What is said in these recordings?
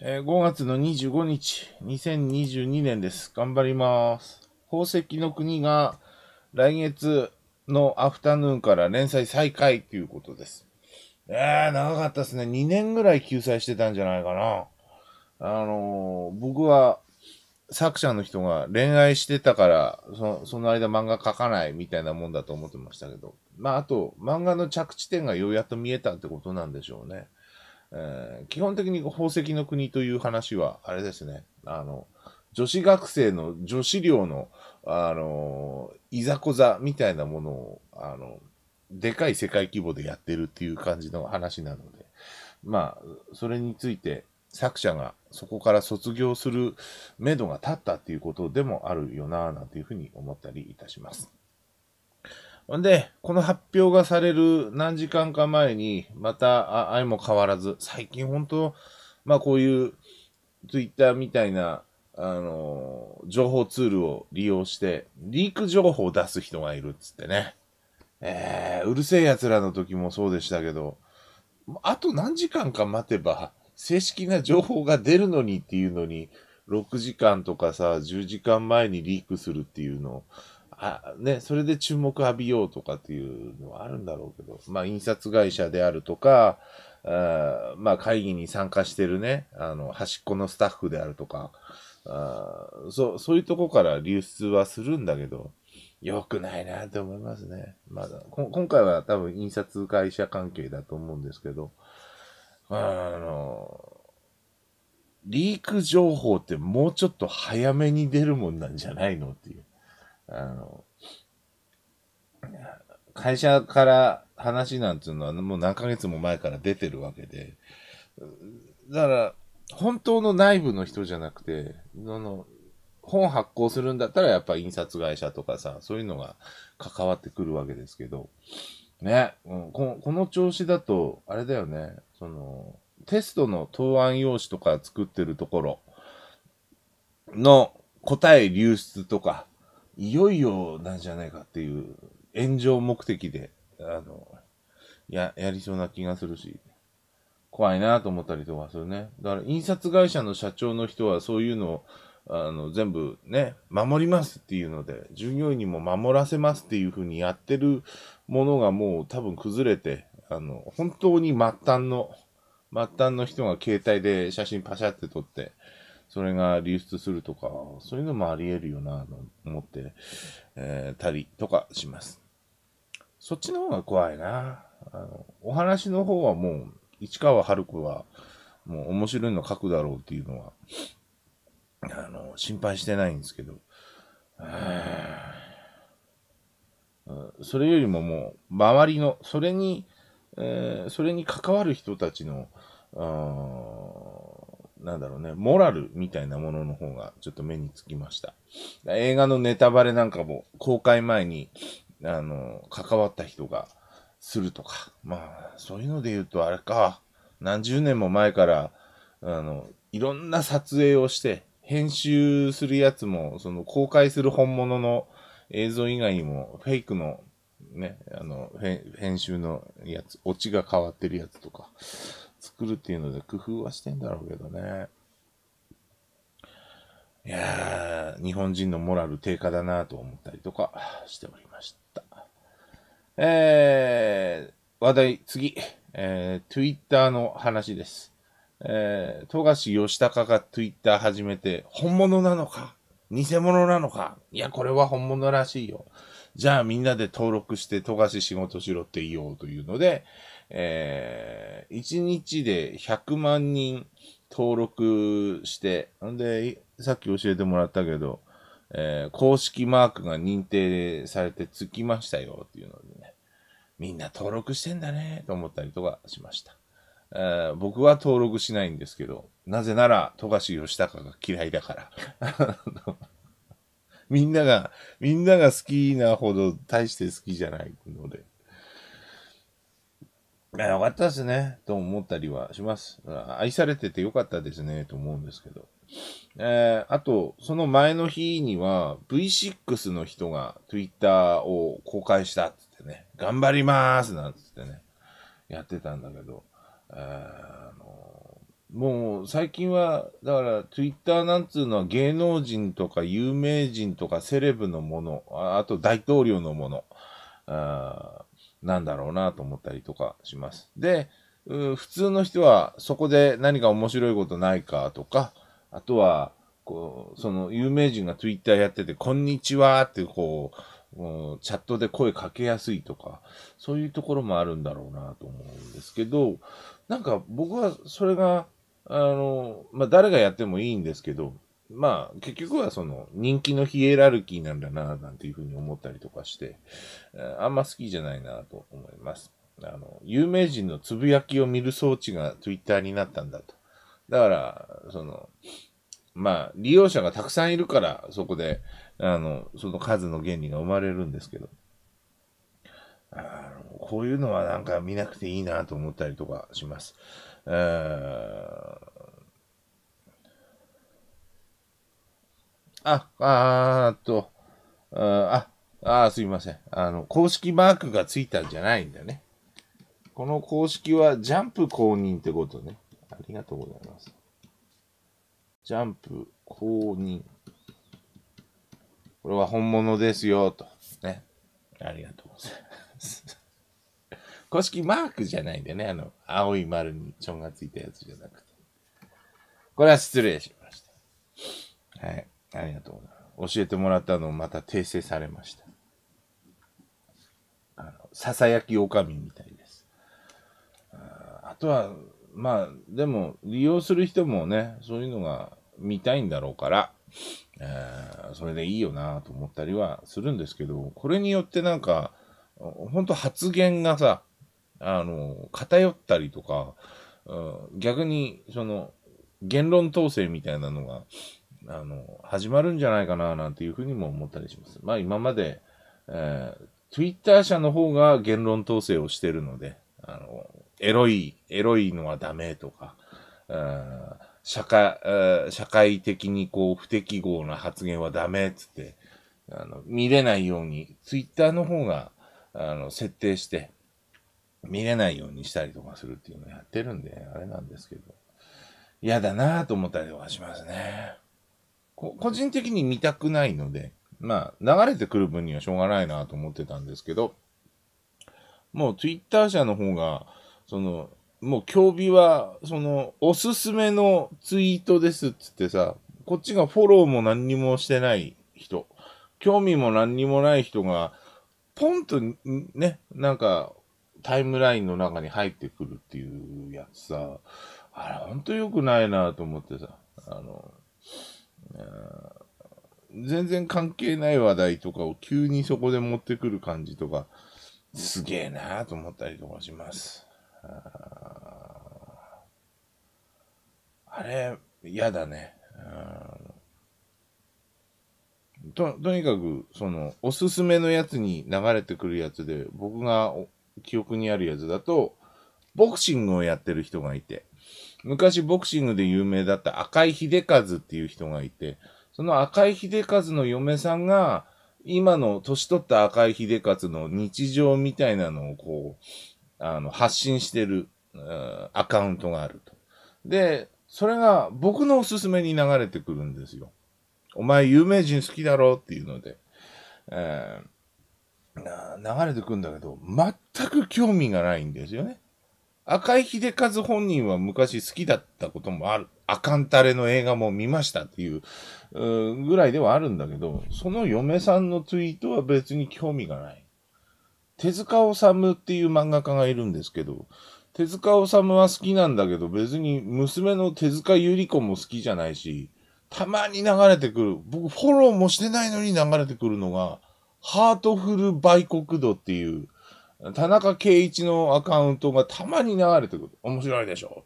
えー、5月の25日、2022年です。頑張ります。宝石の国が来月のアフタヌーンから連載再開ということです。えー、長かったですね。2年ぐらい救済してたんじゃないかな。あのー、僕は作者の人が恋愛してたから、そその間漫画描かないみたいなもんだと思ってましたけど。まあ、あと、漫画の着地点がようやっと見えたってことなんでしょうね。えー、基本的に宝石の国という話は、あれですね、あの、女子学生の女子寮の、あのいざこざみたいなものを、あの、でかい世界規模でやってるっていう感じの話なので、まあ、それについて作者がそこから卒業する目処が立ったっていうことでもあるよななんていうふうに思ったりいたします。ほんで、この発表がされる何時間か前に、また、あ、相も変わらず、最近本当、まあこういう、ツイッターみたいな、あのー、情報ツールを利用して、リーク情報を出す人がいるっつってね。えー、うるせえ奴らの時もそうでしたけど、あと何時間か待てば、正式な情報が出るのにっていうのに、6時間とかさ、10時間前にリークするっていうのを、あ、ね、それで注目浴びようとかっていうのはあるんだろうけど、まあ、印刷会社であるとか、あまあ、会議に参加してるね、あの、端っこのスタッフであるとか、あそう、そういうとこから流出はするんだけど、良くないなって思いますね。まあ、今回は多分印刷会社関係だと思うんですけど、あの、リーク情報ってもうちょっと早めに出るもんなんじゃないのっていう。あの、会社から話なんていうのはもう何ヶ月も前から出てるわけで、だから、本当の内部の人じゃなくて、その、本発行するんだったらやっぱ印刷会社とかさ、そういうのが関わってくるわけですけど、ね、うん、ここの調子だと、あれだよね、その、テストの答案用紙とか作ってるところの答え流出とか、いよいよなんじゃないかっていう、炎上目的で、あの、や、やりそうな気がするし、怖いなと思ったりとかするね。だから、印刷会社の社長の人はそういうのを、あの、全部ね、守りますっていうので、従業員にも守らせますっていうふうにやってるものがもう多分崩れて、あの、本当に末端の、末端の人が携帯で写真パシャって撮って、それが流出するとか、そういうのもあり得るよな、と思って、えー、たりとかします。そっちの方が怖いな。あのお話の方はもう、市川春子は、もう面白いの書くだろうっていうのは、あの、心配してないんですけど、それよりももう、周りの、それに、えー、それに関わる人たちの、なんだろうね、モラルみたいなものの方がちょっと目につきました。映画のネタバレなんかも公開前に、あの、関わった人がするとか、まあ、そういうので言うとあれか、何十年も前から、あの、いろんな撮影をして、編集するやつも、その公開する本物の映像以外にも、フェイクのね、あの、編集のやつ、オチが変わってるやつとか、作るっていうので工夫はしてんだろうけどね。いやー、日本人のモラル低下だなと思ったりとかしておりました。えー、話題、次、えー、Twitter の話です。えー、富樫義孝が Twitter 始めて、本物なのか偽物なのかいや、これは本物らしいよ。じゃあみんなで登録して富樫仕事しろって言おうというので、えー、1日で100万人登録して、んで、さっき教えてもらったけど、えー、公式マークが認定されてつきましたよっていうのでね、みんな登録してんだねと思ったりとかしました。えー、僕は登録しないんですけど、なぜなら、富樫義孝が嫌いだから。みんなが、みんなが好きなほど大して好きじゃないので。いや、よかったですね、と思ったりはします。愛されててよかったですね、と思うんですけど。えー、あと、その前の日には、V6 の人が Twitter を公開したっつってね、頑張りまーすなんつってね、やってたんだけど、えー、あのー、もう最近は、だから Twitter なんつうのは芸能人とか有名人とかセレブのもの、あと大統領のもの、あなんだろうなと思ったりとかします。で、普通の人はそこで何か面白いことないかとか、あとは、こう、その有名人が Twitter やってて、こんにちはってこう、チャットで声かけやすいとか、そういうところもあるんだろうなと思うんですけど、なんか僕はそれが、あの、まあ、誰がやってもいいんですけど、まあ、結局はその人気のヒエラルキーなんだな、なんていうふうに思ったりとかして、あんま好きじゃないなと思います。あの、有名人のつぶやきを見る装置が Twitter になったんだと。だから、その、まあ、利用者がたくさんいるから、そこで、あの、その数の原理が生まれるんですけど、あのこういうのはなんか見なくていいなと思ったりとかします。えーあ、あーっと、あ、ああ、すいません。あの、公式マークがついたんじゃないんだね。この公式はジャンプ公認ってことね。ありがとうございます。ジャンプ公認。これは本物ですよ、と。ね。ありがとうございます。公式マークじゃないんでね。あの、青い丸にちょんがついたやつじゃなくて。これは失礼しました。はい。ありがとうございます。教えてもらったのをまた訂正されました。あの、ささやき狼みたいです。あとは、まあ、でも、利用する人もね、そういうのが見たいんだろうから、えー、それでいいよなと思ったりはするんですけど、これによってなんか、ほんと発言がさ、あの、偏ったりとか、逆に、その、言論統制みたいなのがあの、始まるんじゃないかな、なんていうふうにも思ったりします。まあ今まで、えー、Twitter 社の方が言論統制をしてるので、あの、エロい、エロいのはダメとか、社会、社会的にこう不適合な発言はダメっつって、あの、見れないように、Twitter の方が、あの、設定して、見れないようにしたりとかするっていうのをやってるんで、あれなんですけど、嫌だなぁと思ったりとかしますね。個人的に見たくないので、まあ、流れてくる分にはしょうがないなと思ってたんですけど、もうツイッター社の方が、その、もう興味は、その、おすすめのツイートですっつってさ、こっちがフォローも何にもしてない人、興味も何にもない人が、ポンとね、なんか、タイムラインの中に入ってくるっていうやつさ、あれほんと良くないなと思ってさ、あの、全然関係ない話題とかを急にそこで持ってくる感じとか、すげえなぁと思ったりとかします。あれ、嫌だね。と、とにかく、その、おすすめのやつに流れてくるやつで、僕が記憶にあるやつだと、ボクシングをやってる人がいて、昔ボクシングで有名だった赤井秀和っていう人がいて、その赤井秀和の嫁さんが、今の年取った赤井秀和の日常みたいなのをこう、あの、発信してる、アカウントがあると。で、それが僕のおすすめに流れてくるんですよ。お前有名人好きだろっていうので、えー、流れてくんだけど、全く興味がないんですよね。赤井秀和本人は昔好きだったこともある。アカンタレの映画も見ましたっていうぐらいではあるんだけど、その嫁さんのツイートは別に興味がない。手塚治虫っていう漫画家がいるんですけど、手塚治虫は好きなんだけど、別に娘の手塚ゆり子も好きじゃないし、たまに流れてくる、僕フォローもしてないのに流れてくるのが、ハートフル売国度っていう、田中圭一のアカウントがたまに流れてくる。面白いでしょ。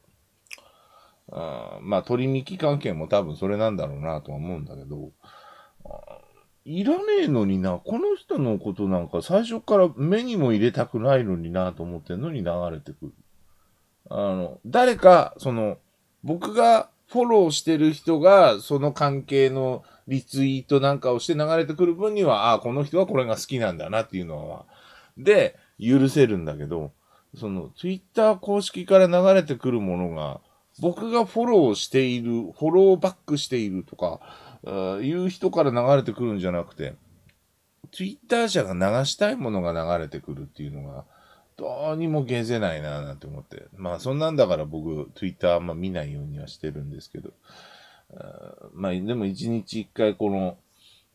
あまあ、取り引き関係も多分それなんだろうなとは思うんだけど、いらねえのにな、この人のことなんか最初から目にも入れたくないのになと思ってんのに流れてくる。あの、誰か、その、僕がフォローしてる人が、その関係のリツイートなんかをして流れてくる分には、ああ、この人はこれが好きなんだなっていうのは。で、許せるんだけど、その、ツイッター公式から流れてくるものが、僕がフォローしている、フォローバックしているとか、いう人から流れてくるんじゃなくて、ツイッター社が流したいものが流れてくるっていうのが、どうにも消せないなぁなんて思って。まあそんなんだから僕、ツイッターあんま見ないようにはしてるんですけど。まあでも一日一回この、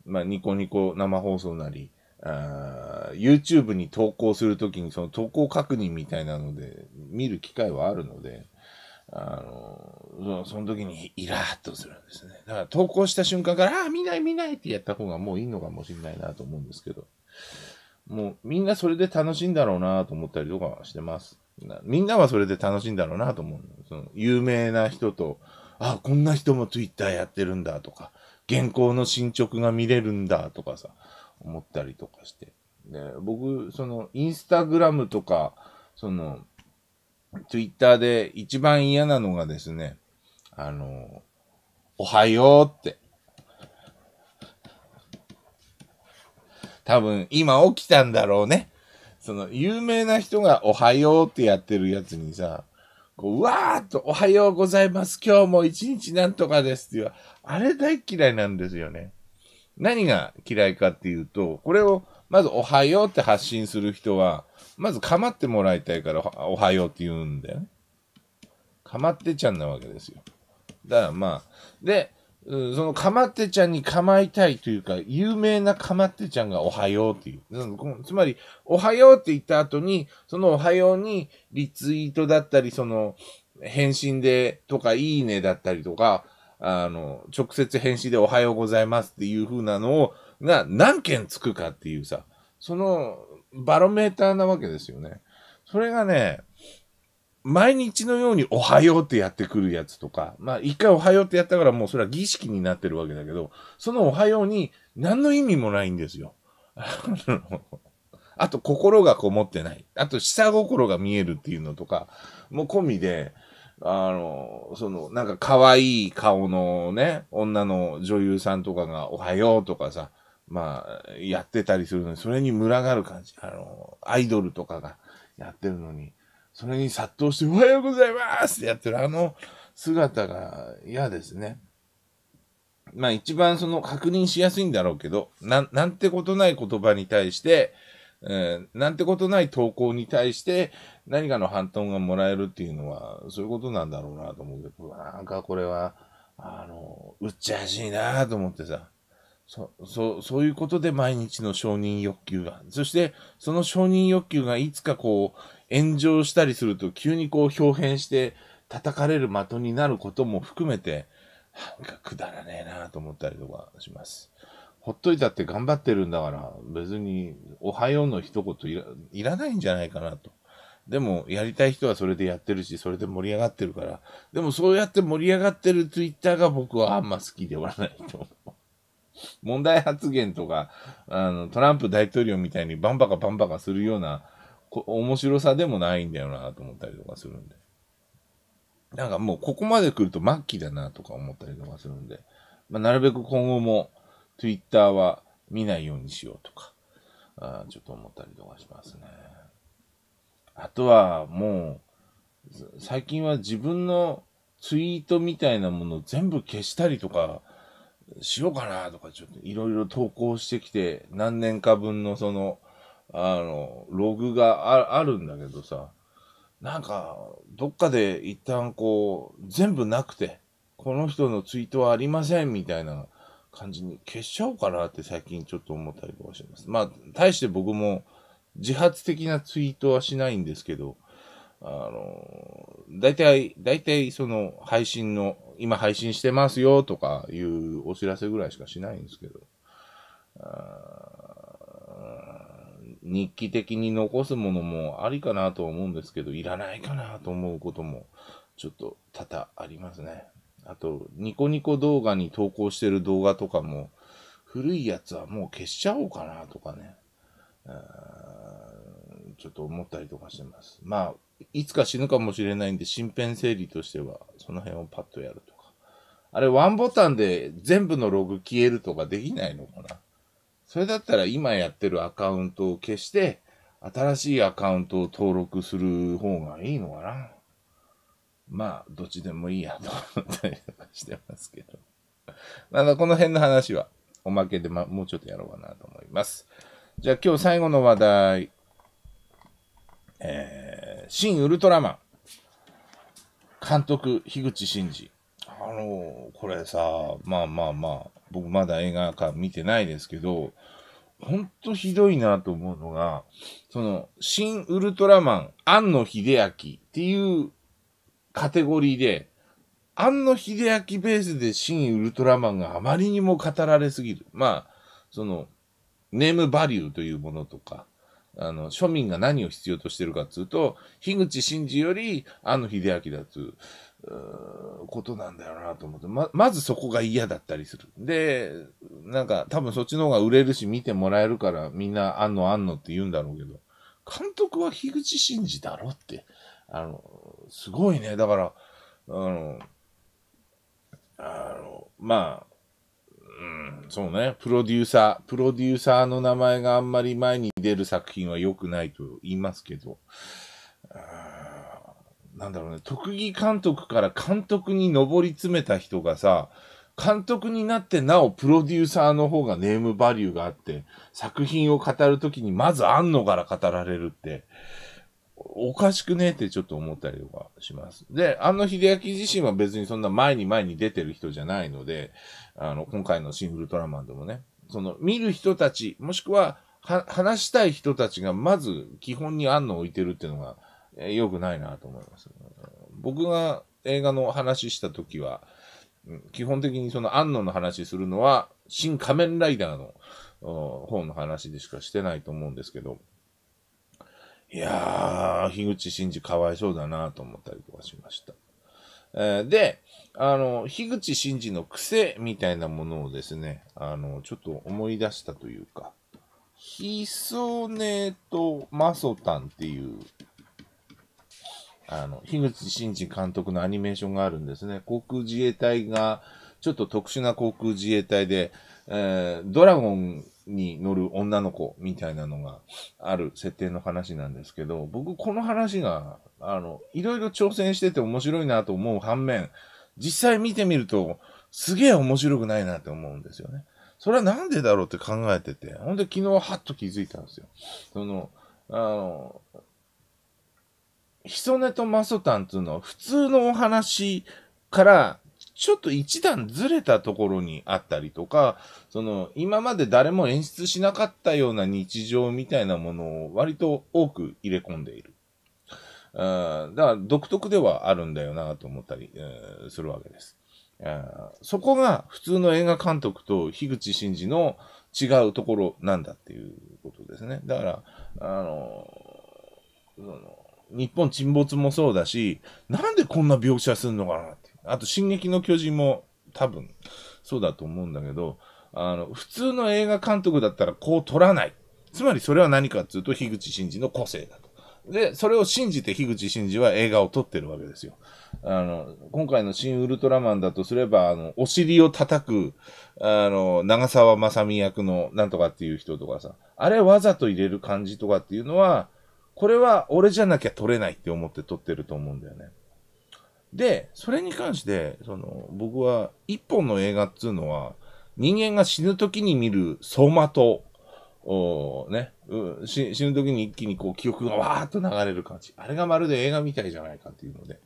まあニコニコ生放送なり、あ YouTube に投稿するときにその投稿確認みたいなので見る機会はあるので、あの、その時にイラーっとするんですね。だから投稿した瞬間から、ああ、見ない見ないってやった方がもういいのかもしれないなと思うんですけど、もうみんなそれで楽しいんだろうなと思ったりとかはしてます。みんなはそれで楽しいんだろうなと思う。その有名な人と、あ、こんな人も Twitter やってるんだとか、原稿の進捗が見れるんだとかさ、思ったりとかして。で、僕、その、インスタグラムとか、その、ツイッターで一番嫌なのがですね、あの、おはようって。多分、今起きたんだろうね。その、有名な人がおはようってやってるやつにさ、こう、うわーっとおはようございます。今日も一日なんとかですっていう、あれ大嫌いなんですよね。何が嫌いかっていうと、これをまずおはようって発信する人は、まず構ってもらいたいからおはようって言うんだよね。構ってちゃんなわけですよ。だからまあ、で、うん、そのかまってちゃんに構いたいというか、有名なかまってちゃんがおはようっていう。つまり、おはようって言った後に、そのおはようにリツイートだったり、その、返信でとか、いいねだったりとか、あの、直接返信でおはようございますっていう風なのを、が何件つくかっていうさ、そのバロメーターなわけですよね。それがね、毎日のようにおはようってやってくるやつとか、まあ一回おはようってやったからもうそれは儀式になってるわけだけど、そのおはように何の意味もないんですよ。あと心がこもってない。あと下心が見えるっていうのとか、もう込みで、あの、その、なんか可愛い顔のね、女の女優さんとかが、おはようとかさ、まあ、やってたりするのに、それに群がる感じ。あの、アイドルとかがやってるのに、それに殺到して、おはようございますってやってる、あの姿が嫌ですね。まあ一番その確認しやすいんだろうけど、な、なんてことない言葉に対して、なんてことない投稿に対して何かの反応がもらえるっていうのは、そういうことなんだろうなと思うけど、なんかこれは、あの、うっちゃしいなと思ってさ、そ、そ、そういうことで毎日の承認欲求が、そしてその承認欲求がいつかこう、炎上したりすると急にこう、表変して叩かれる的になることも含めて、なんかくだらねえなと思ったりとかします。ほっといたって頑張ってるんだから、別に、おはようの一言いらいらないんじゃないかなと。でも、やりたい人はそれでやってるし、それで盛り上がってるから、でもそうやって盛り上がってるツイッターが僕はあんま好きではないと思う。問題発言とか、あの、トランプ大統領みたいにバンバカバンバカするような、こ面白さでもないんだよなと思ったりとかするんで。なんかもうここまで来ると末期だなとか思ったりとかするんで、まあ、なるべく今後も、Twitter は見ないようにしようとか、あちょっと思ったりとかしますね。あとはもう、最近は自分のツイートみたいなものを全部消したりとか、しようかなとか、ちょっといろいろ投稿してきて、何年か分のその、あの、ログがあるんだけどさ、なんか、どっかで一旦こう、全部なくて、この人のツイートはありませんみたいな感じに消しちゃおうかなって最近ちょっと思ったりとかします。まあ、対して僕も自発的なツイートはしないんですけど、あの、大体、大体その配信の、今配信してますよとかいうお知らせぐらいしかしないんですけど、日記的に残すものもありかなと思うんですけど、いらないかなと思うこともちょっと多々ありますね。あと、ニコニコ動画に投稿してる動画とかも、古いやつはもう消しちゃおうかなとかね、ちょっと思ったりとかしてます。まあ、いつか死ぬかもしれないんで、身辺整理としては、その辺をパッとやるとか。あれ、ワンボタンで全部のログ消えるとかできないのかなそれだったら今やってるアカウントを消して、新しいアカウントを登録する方がいいのかなまあ、どっちでもいいやと思ったりとかしてますけど。まだこの辺の話は、おまけで、ま、もうちょっとやろうかなと思います。じゃあ今日最後の話題。えー、新ウルトラマン。監督、樋口真嗣。あのー、これさ、まあまあまあ、僕まだ映画館見てないですけど、ほんとひどいなと思うのが、その、新ウルトラマン、庵野秀明っていうカテゴリーで、庵野秀明ベースで新ウルトラマンがあまりにも語られすぎる。まあ、その、ネームバリューというものとか、あの、庶民が何を必要としてるかっつうと、樋口真嗣より、あの秀明だっつう、うことなんだよなと思って、ま、まずそこが嫌だったりする。で、なんか、多分そっちの方が売れるし、見てもらえるから、みんな、あんのあんのって言うんだろうけど、監督は樋口真嗣だろって、あの、すごいね。だから、あの、あの、まあ、うん、そうね。プロデューサー、プロデューサーの名前があんまり前に出る作品は良くないと言いますけど、なんだろうね、特技監督から監督に上り詰めた人がさ、監督になってなおプロデューサーの方がネームバリューがあって、作品を語るときにまず安野から語られるって、おかしくねってちょっと思ったりとかします。で、あの秀明自身は別にそんな前に前に出てる人じゃないので、あの、今回のシン・グルトラマンでもね、その、見る人たち、もしくは、は、話したい人たちがまず基本にんの置いてるっていうのが、え良くないなと思います。僕が映画の話した時は、基本的にその安野の話するのは、新仮面ライダーの方の話でしかしてないと思うんですけど、いやー、樋口真嗣かわいそうだなと思ったりとかしました。えー、で、あの、樋口真嗣の癖みたいなものをですね、あの、ちょっと思い出したというか、ヒソネとマソタンっていう、あの、樋口真嗣監督のアニメーションがあるんですね。航空自衛隊が、ちょっと特殊な航空自衛隊で、えー、ドラゴンに乗る女の子みたいなのがある設定の話なんですけど、僕この話が、あの、いろいろ挑戦してて面白いなと思う反面、実際見てみると、すげえ面白くないなって思うんですよね。それはなんでだろうって考えてて、ほんで昨日はっと気づいたんですよ。その、あの、ヒソネとマソタンっていうのは普通のお話からちょっと一段ずれたところにあったりとか、その、今まで誰も演出しなかったような日常みたいなものを割と多く入れ込んでいる。だから独特ではあるんだよなと思ったり、するわけです。そこが普通の映画監督と樋口真嗣の違うところなんだっていうことですね。だから、あの、その日本沈没もそうだし、なんでこんな描写すんのかなって。あと、進撃の巨人も多分、そうだと思うんだけど、あの、普通の映画監督だったらこう撮らない。つまりそれは何かっていうと、樋口真嗣の個性だと。で、それを信じて樋口真嗣は映画を撮ってるわけですよ。あの、今回の新ウルトラマンだとすれば、あの、お尻を叩く、あの、長澤まさみ役のなんとかっていう人とかさ、あれわざと入れる感じとかっていうのは、これは俺じゃなきゃ撮れないって思って撮ってると思うんだよね。で、それに関して、その、僕は、一本の映画っつうのは、人間が死ぬ時に見る相馬と、おね、う死死ぬ時に一気にこう記憶がわーっと流れる感じ。あれがまるで映画みたいじゃないかっていうので。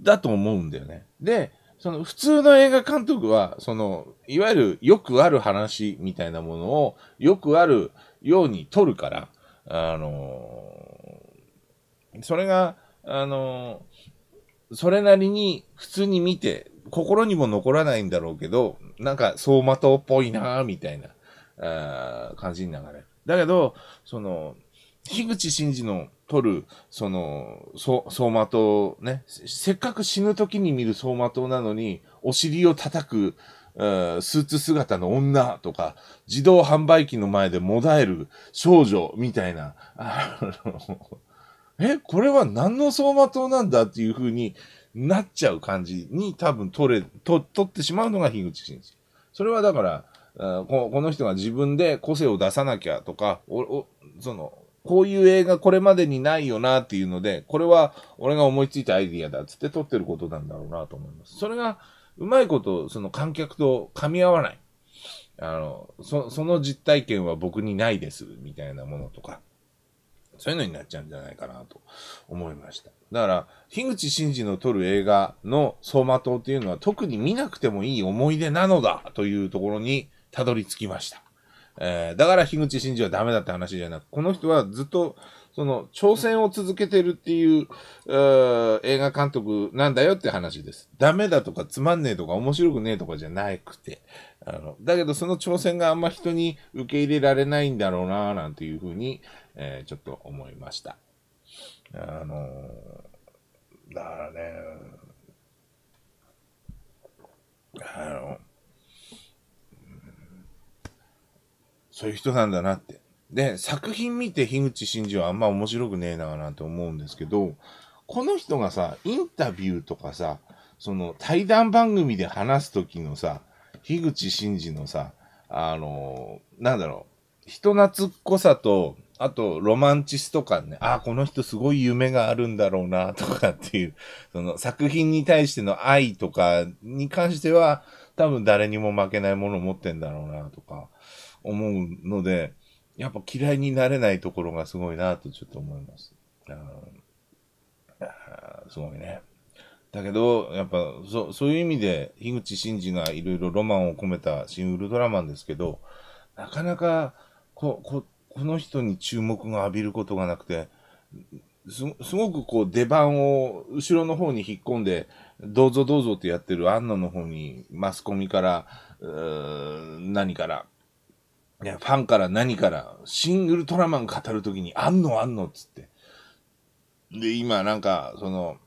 だと思うんだよね。で、その普通の映画監督は、その、いわゆるよくある話みたいなものをよくあるように撮るから、あのー、それが、あのー、それなりに普通に見て、心にも残らないんだろうけど、なんか走馬灯っぽいなみたいな、あ感じに流れる。だけど、その、樋口真嗣の撮る、その、走馬灯ね、せっかく死ぬ時に見る走馬灯なのに、お尻を叩く、スーツ姿の女とか、自動販売機の前でもだえる少女みたいな、あのえ、これは何の走馬灯なんだっていう風になっちゃう感じに多分取れ、取ってしまうのが樋口真嗣。それはだから、この人が自分で個性を出さなきゃとか、その、こういう映画これまでにないよなっていうので、これは俺が思いついたアイディアだっつって撮ってることなんだろうなと思います。それが、うまいこと、その観客と噛み合わない。あの、そ、その実体験は僕にないです、みたいなものとか。そういうのになっちゃうんじゃないかなと思いました。だから、樋口真嗣の撮る映画の走馬灯っていうのは特に見なくてもいい思い出なのだというところにたどり着きました。えー、だから樋口真嗣はダメだって話じゃなく、この人はずっとその、挑戦を続けてるっていう、う映画監督なんだよって話です。ダメだとかつまんねえとか面白くねえとかじゃなくて。あの、だけどその挑戦があんま人に受け入れられないんだろうなぁなんていうふうに、えー、ちょっと思いました。あのー、だからね、あの、そういう人なんだなって。で、作品見て樋口真嗣はあんま面白くねえなぁなんて思うんですけど、この人がさ、インタビューとかさ、その対談番組で話す時のさ、樋口真嗣のさ、あのー、なんだろう、人懐っこさと、あと、ロマンチスト感ね。ああ、この人すごい夢があるんだろうな、とかっていう。その作品に対しての愛とかに関しては、多分誰にも負けないものを持ってんだろうな、とか思うので、やっぱ嫌いになれないところがすごいなとちょっと思います。すごいね。だけど、やっぱそそういう意味で、樋口真嗣がいろいろロマンを込めた新ウルトラマンですけど、なかなかこここの人に注目が浴びることがなくて、すごくこう出番を後ろの方に引っ込んで、どうぞどうぞってやってるン野の方にマスコミから、何からね、ファンから何から、シングルトラマン語るときに、あんのあんのっつって。で、今なんか、その、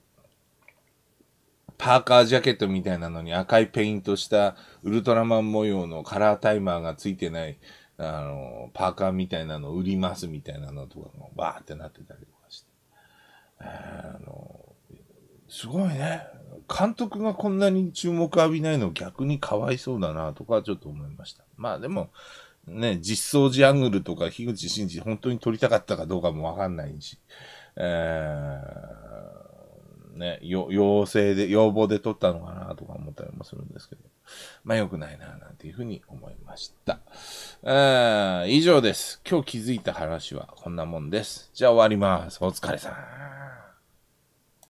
パーカージャケットみたいなのに赤いペイントしたウルトラマン模様のカラータイマーがついてない、あの、パーカーみたいなの売りますみたいなのとかもバーってなってたりとかして。あの、すごいね。監督がこんなに注目浴びないの逆にかわいそうだなとかちょっと思いました。まあでも、ね、実装時アングルとか、樋口真嗣本当に撮りたかったかどうかもわかんないし、えー、ね、要請で、要望で撮ったのかなとか思ったりもするんですけど、まあ良くないな、なんていうふうに思いました。えー、以上です。今日気づいた話はこんなもんです。じゃあ終わります。お疲れさん。